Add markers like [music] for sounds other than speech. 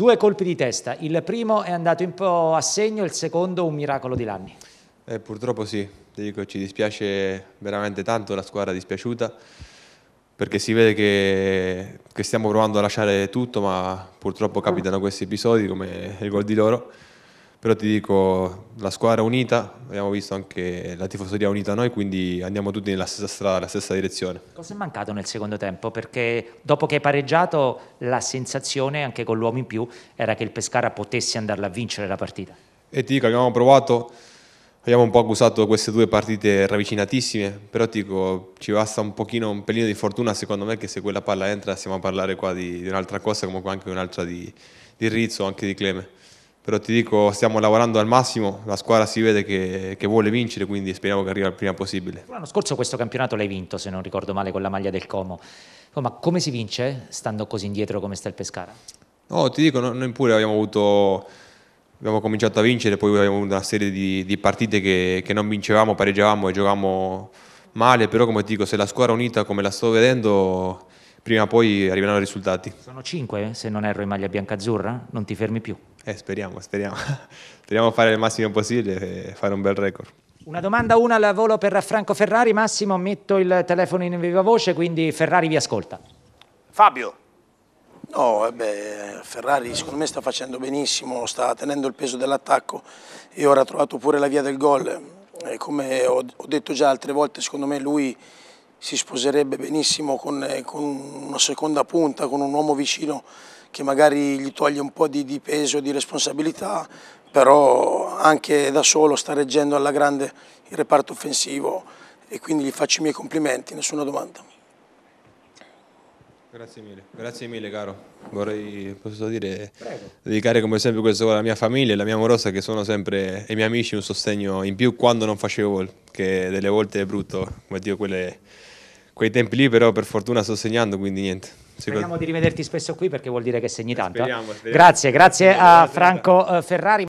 Due colpi di testa, il primo è andato un po' a segno, il secondo un miracolo di Lanni. Eh, purtroppo sì, ti dico, ci dispiace veramente tanto, la squadra è dispiaciuta, perché si vede che, che stiamo provando a lasciare tutto, ma purtroppo capitano questi episodi come il gol di loro però ti dico, la squadra unita, abbiamo visto anche la tifoseria unita a noi, quindi andiamo tutti nella stessa strada, nella stessa direzione. Cosa è mancato nel secondo tempo? Perché dopo che hai pareggiato la sensazione, anche con l'uomo in più, era che il Pescara potesse andarla a vincere la partita. E ti dico, abbiamo provato, abbiamo un po' accusato queste due partite ravvicinatissime, però ti dico, ci basta un pochino, un pelino di fortuna secondo me che se quella palla entra stiamo a parlare qua di, di un'altra cosa, comunque anche un'altra di, di Rizzo, anche di Cleme però ti dico stiamo lavorando al massimo, la squadra si vede che, che vuole vincere, quindi speriamo che arrivi il prima possibile. L'anno scorso questo campionato l'hai vinto, se non ricordo male, con la maglia del Como, ma come si vince stando così indietro come sta il Pescara? No, ti dico, noi pure abbiamo avuto... Abbiamo cominciato a vincere, poi abbiamo avuto una serie di, di partite che, che, non vincevamo, pareggiavamo e giocavamo male, però come ti dico, se la squadra unita come la sto vedendo prima o poi arriveranno i risultati. Sono cinque se non erro in maglia bianca-azzurra, non ti fermi più. Eh, speriamo, speriamo. [laughs] speriamo di fare il massimo possibile e fare un bel record. Una domanda, una al volo per Franco Ferrari. Massimo, metto il telefono in viva voce, quindi Ferrari vi ascolta. Fabio. No, eh beh, Ferrari secondo me sta facendo benissimo, sta tenendo il peso dell'attacco e ora ha trovato pure la via del gol. Eh, come ho detto già altre volte, secondo me lui si sposerebbe benissimo con, eh, con, una seconda punta, con un uomo vicino che magari gli toglie un po' di, di peso, di responsabilità, però anche da solo sta reggendo alla grande il reparto offensivo e quindi gli faccio i miei complimenti, nessuna domanda. Grazie mille, grazie mille caro. Vorrei, posso dire, Prego. dedicare come sempre questo alla mia famiglia e alla mia amorosa che sono sempre, e i miei amici, un sostegno in più quando non facevo gol, che delle volte è brutto, come dico, quelle quei tempi lì però per fortuna sto segnando, quindi niente. Speriamo di rivederti spesso qui perché vuol dire che segni tanto. Eh. Speriamo, speriamo. Grazie, grazie a Franco eh, Ferrari.